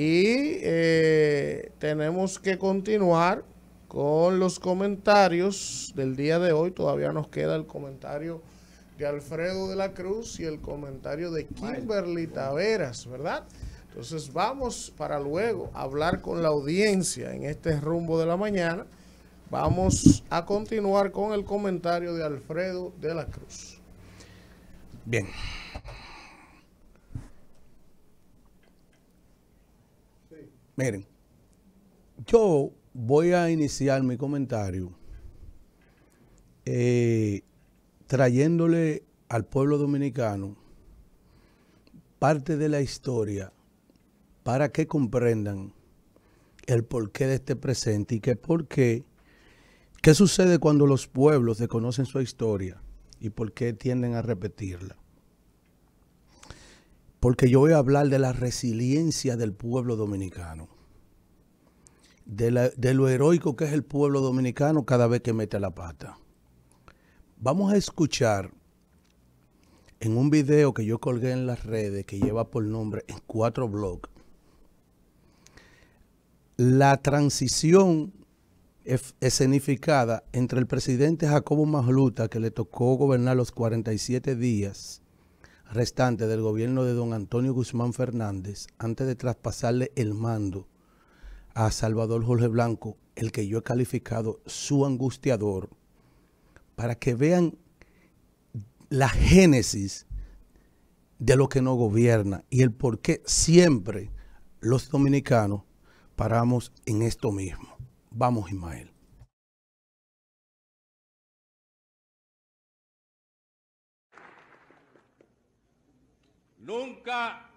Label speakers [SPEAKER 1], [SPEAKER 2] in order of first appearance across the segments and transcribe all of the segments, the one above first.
[SPEAKER 1] Y eh, tenemos que continuar con los comentarios del día de hoy. Todavía nos queda el comentario de Alfredo de la Cruz y el comentario de Kimberly Taveras, ¿verdad? Entonces vamos para luego hablar con la audiencia en este rumbo de la mañana. Vamos a continuar con el comentario de Alfredo de la Cruz. Bien. Miren, yo voy a iniciar mi comentario eh, trayéndole al pueblo dominicano parte de la historia para que comprendan el porqué de este presente y qué por qué, qué sucede cuando los pueblos desconocen su historia y por qué tienden a repetirla porque yo voy a hablar de la resiliencia del pueblo dominicano, de, lo heroico que es el pueblo dominicano cada vez que mete la pata. Vamos a escuchar en un video que yo colgué en las redes que lleva por nombre en cuatro blogs, la transición escenificada entre el presidente Jacobo Majluta, que le tocó gobernar los 47 días, restante del gobierno de don Antonio Guzmán Fernández, antes de traspasarle el mando a Salvador Jorge Blanco, el que yo he calificado su angustiador, para que vean la génesis de lo que no gobierna y el por qué siempre
[SPEAKER 2] los dominicanos paramos en esto mismo. Vamos, Ismael. Nunca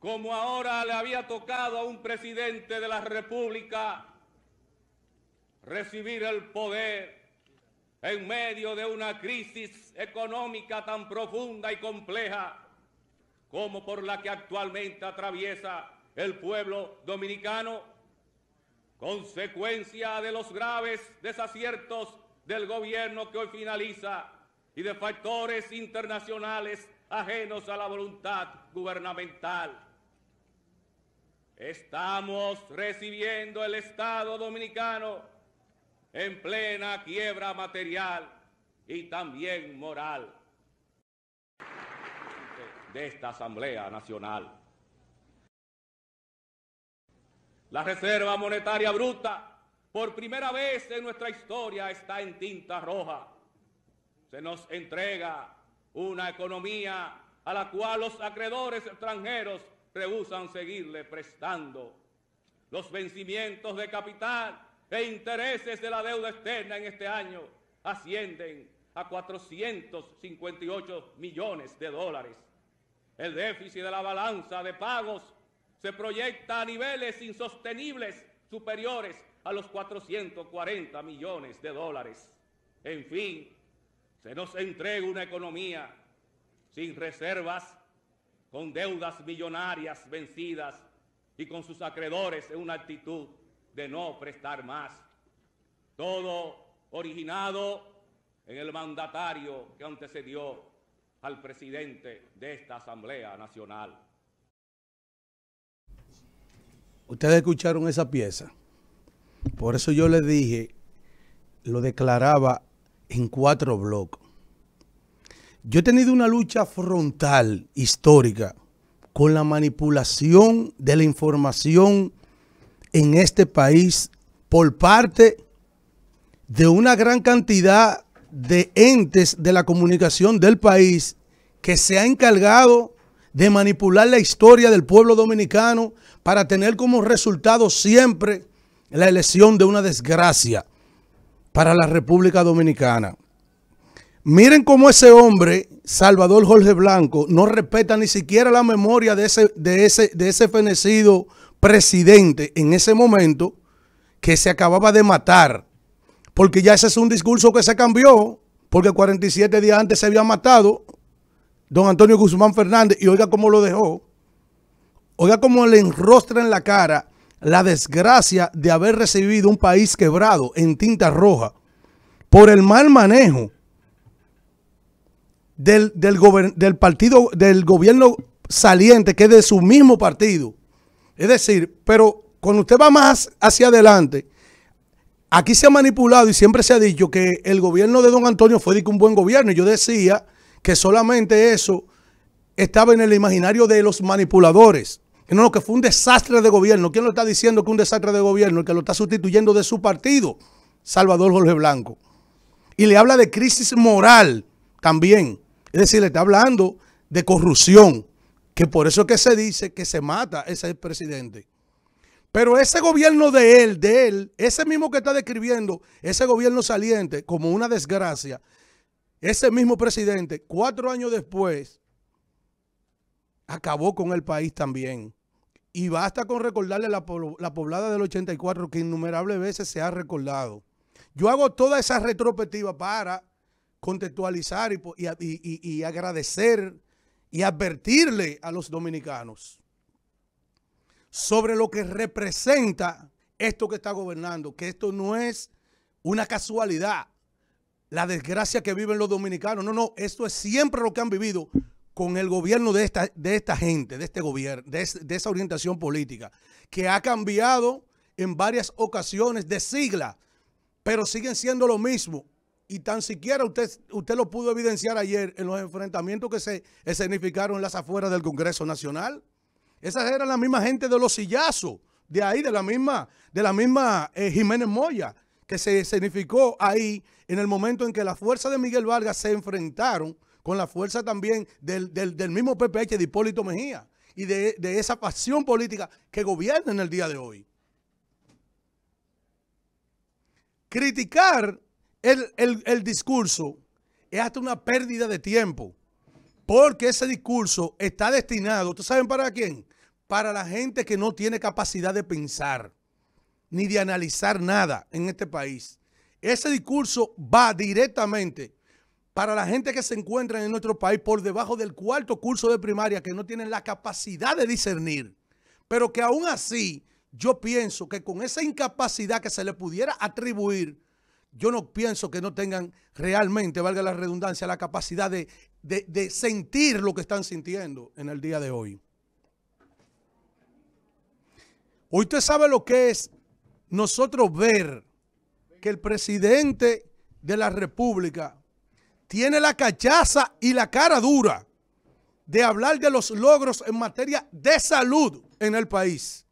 [SPEAKER 2] como ahora le había tocado a un presidente de la República recibir el poder en medio de una crisis económica tan profunda y compleja como por la que actualmente atraviesa el pueblo dominicano, consecuencia de los graves desaciertos del gobierno que hoy finaliza y de factores internacionales ajenos a la voluntad gubernamental. Estamos recibiendo el Estado dominicano en plena quiebra material y también moral de esta Asamblea Nacional. La Reserva Monetaria Bruta, por primera vez en nuestra historia, está en tinta roja. Se nos entrega una economía a la cual los acreedores extranjeros rehusan seguirle prestando. Los vencimientos de capital e intereses de la deuda externa en este año ascienden a 458 millones de dólares. El déficit de la balanza de pagos se proyecta a niveles insostenibles superiores a los 440 millones de dólares. En fin, se nos entrega una economía sin reservas, con deudas millonarias vencidas y con sus acreedores en una actitud de no prestar más. Todo originado en el mandatario que antecedió al presidente de esta Asamblea Nacional.
[SPEAKER 1] Ustedes escucharon esa pieza. Por eso yo les dije, lo declaraba en cuatro bloques. Yo he tenido una lucha frontal histórica con la manipulación de la información en este país por parte de una gran cantidad de entes de la comunicación del país que se ha encargado de manipular la historia del pueblo dominicano para tener como resultado siempre la elección de una desgracia para la República Dominicana. Miren cómo ese hombre, Salvador Jorge Blanco, no respeta ni siquiera la memoria de ese, de ese, de ese fenecido presidente en ese momento que se acababa de matar. Porque ya ese es un discurso que se cambió, porque 47 días antes se había matado don Antonio Guzmán Fernández y oiga cómo lo dejó. Oiga cómo le enrostra en la cara la desgracia de haber recibido un país quebrado en tinta roja por el mal manejo del, del partido, del gobierno saliente, que es de su mismo partido. Es decir, pero cuando usted va más hacia adelante, aquí se ha manipulado y siempre se ha dicho que el gobierno de don Antonio fue de un buen gobierno. Yo decía que solamente eso estaba en el imaginario de los manipuladores. No, no, que fue un desastre de gobierno. ¿Quién lo está diciendo que un desastre de gobierno? El que lo está sustituyendo de su partido, Salvador Jorge Blanco. Y le habla de crisis moral también. Es decir, le está hablando de corrupción, que por eso es que se dice que se mata ese presidente. Pero ese gobierno de él, de él, ese mismo que está describiendo, ese gobierno saliente como una desgracia, ese mismo presidente, cuatro años después, acabó con el país también. Y basta con recordarle la, la poblada del 84 que innumerables veces se ha recordado. Yo hago toda esa retrospectiva para contextualizar y, agradecer y advertirle a los dominicanos sobre lo que representa esto que está gobernando, que esto no es una casualidad, la desgracia que viven los dominicanos, no, no, esto es siempre lo que han vivido con el gobierno de esta, de esta gente, de este gobierno, de, esa orientación política, que ha cambiado en varias ocasiones de sigla, pero siguen siendo lo mismo. Y tan siquiera usted, usted lo pudo evidenciar ayer en los enfrentamientos que se escenificaron en las afueras del Congreso Nacional. Esas eran la misma gente de los sillazos, de ahí, de la misma, de la misma eh, Jiménez Moya, que se escenificó ahí en el momento en que las fuerzas de Miguel Vargas se enfrentaron con la fuerza también del, mismo PPH de Hipólito Mejía y de, esa pasión política que gobierna en el día de hoy. Criticar el, el discurso es hasta una pérdida de tiempo, porque ese discurso está destinado, ¿ustedes saben para quién? Para la gente que no tiene capacidad de pensar ni de analizar nada en este país. Ese discurso va directamente para la gente que se encuentra en nuestro país por debajo del cuarto curso de primaria, que no tienen la capacidad de discernir, pero que aún así yo pienso que con esa incapacidad que se le pudiera atribuir, yo no pienso que no tengan realmente, valga la redundancia, la capacidad de, sentir lo que están sintiendo en el día de hoy. Hoy usted sabe lo que es nosotros ver que el presidente de la República tiene la cachaza y la cara dura de hablar de los logros en materia de salud en el país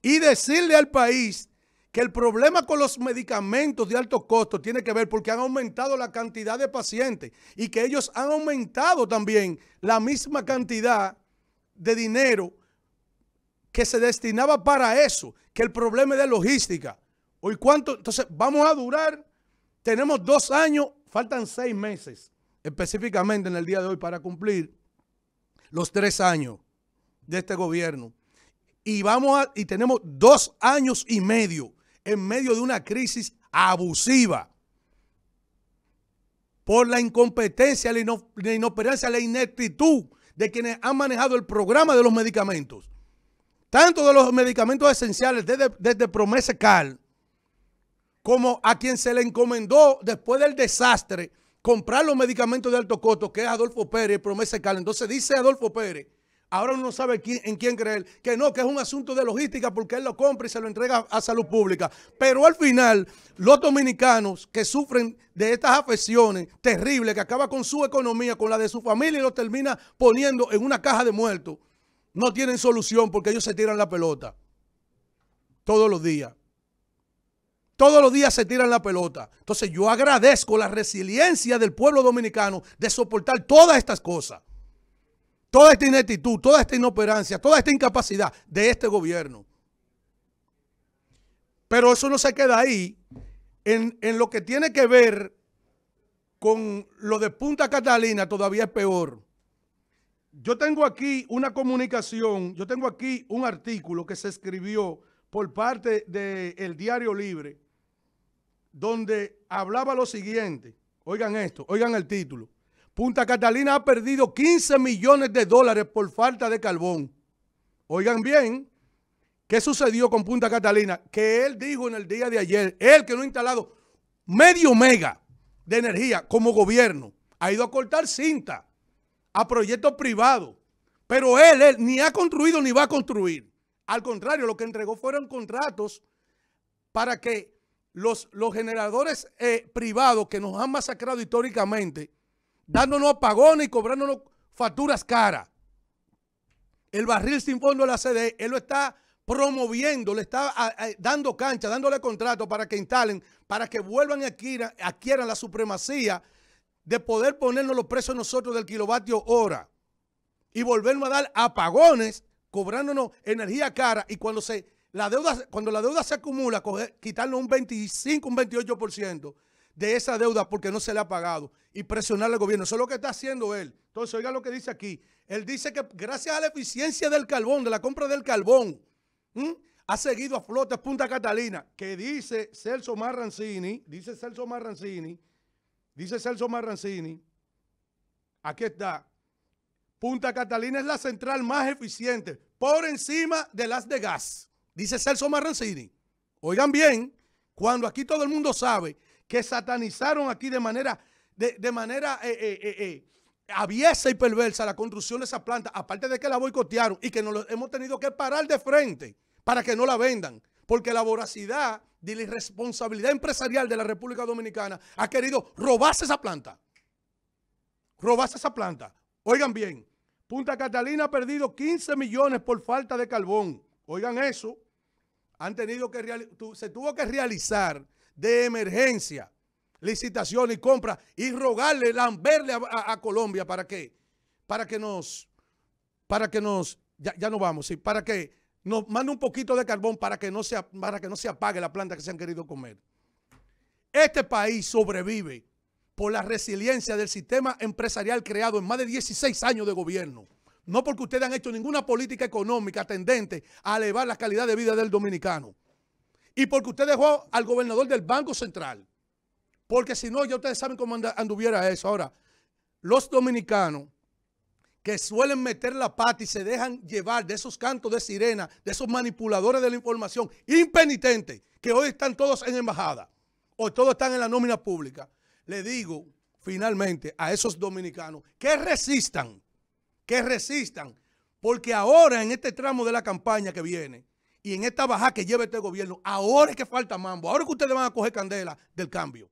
[SPEAKER 1] y decirle al país que el problema con los medicamentos de alto costo tiene que ver porque han aumentado la cantidad de pacientes y que ellos han aumentado también la misma cantidad de dinero que se destinaba para eso, que el problema de logística. Hoy cuánto, entonces vamos a durar, tenemos dos años Faltan seis meses específicamente en el día de hoy para cumplir los tres años de este gobierno. Y vamos a, y tenemos dos años y medio en medio de una crisis abusiva por la incompetencia, la, inoperancia, la ineptitud de quienes han manejado el programa de los medicamentos, tanto de los medicamentos esenciales desde, desde Promesa Cal como a quien se le encomendó después del desastre comprar los medicamentos de alto costo, que es Adolfo Pérez, promesa y Entonces dice Adolfo Pérez, ahora uno no sabe en quién creer, que no, que es un asunto de logística porque él lo compra y se lo entrega a salud pública. Pero al final, los dominicanos que sufren de estas afecciones terribles, que acaba con su economía, con la de su familia y lo termina poniendo en una caja de muertos, no tienen solución porque ellos se tiran la pelota todos los días. Todos los días se tiran la pelota. Entonces yo agradezco la resiliencia del pueblo dominicano de soportar todas estas cosas. Toda esta ineptitud, toda esta inoperancia, toda esta incapacidad de este gobierno. Pero eso no se queda ahí. En, lo que tiene que ver con lo de Punta Catalina todavía es peor. Yo tengo aquí una comunicación, yo tengo aquí un artículo que se escribió por parte del Diario Libre donde hablaba lo siguiente. Oigan esto, oigan el título. Punta Catalina ha perdido 15 millones de dólares por falta de carbón. Oigan bien, ¿qué sucedió con Punta Catalina? Que él dijo en el día de ayer, él que no ha instalado medio mega de energía como gobierno, ha ido a cortar cinta a proyectos privados. Pero él, él ni ha construido ni va a construir. Al contrario, lo que entregó fueron contratos para que los, generadores eh, privados que nos han masacrado históricamente, dándonos apagones y cobrándonos facturas caras. El barril sin fondo de la CDE, él lo está promoviendo, le está dando cancha, dándole contrato para que instalen, para que vuelvan y adquieran, adquieran la supremacía de poder ponernos los precios nosotros del kilovatio hora y volvernos a dar apagones, cobrándonos energía cara y cuando se la deuda, cuando la deuda se acumula, quitarle un 25, un 28% de esa deuda porque no se le ha pagado y presionar al gobierno. Eso es lo que está haciendo él. Entonces, oiga lo que dice aquí. Él dice que gracias a la eficiencia del carbón, de la compra del carbón, ha seguido a flote Punta Catalina, que dice Celso Marrancini, dice Celso Marrancini, dice Celso Marrancini, aquí está, Punta Catalina es la central más eficiente, por encima de las de gas dice Celso Marrancini, oigan bien, cuando aquí todo el mundo sabe que satanizaron aquí de manera, de, manera eh, eh, eh, aviesa y perversa la construcción de esa planta, aparte de que la boicotearon y que nos hemos tenido que parar de frente para que no la vendan, porque la voracidad de la irresponsabilidad empresarial de la República Dominicana ha querido robarse esa planta. Robarse esa planta. Oigan bien, Punta Catalina ha perdido 15 millones por falta de carbón. Oigan eso han tenido que se tuvo que realizar de emergencia licitación y compra y rogarle, lamberle a, Colombia para que, para que nos, para que nos, ya, no vamos, para que nos mande un poquito de carbón para que, no se, para que no se apague la planta que se han querido comer. Este país sobrevive por la resiliencia del sistema empresarial creado en más de 16 años de gobierno no porque ustedes han hecho ninguna política económica tendente a elevar la calidad de vida del dominicano. Y porque usted dejó al gobernador del Banco Central. Porque si no, ya ustedes saben cómo anduviera eso. Ahora, los dominicanos que suelen meter la pata y se dejan llevar de esos cantos de sirena, de esos manipuladores de la información, impenitentes, que hoy están todos en embajada o todos están en la nómina pública. Le digo finalmente a esos dominicanos que resistan que resistan, porque ahora en este tramo de la campaña que viene y en esta bajada que lleva este gobierno, ahora es que falta mambo, ahora es que ustedes van a coger candela del cambio.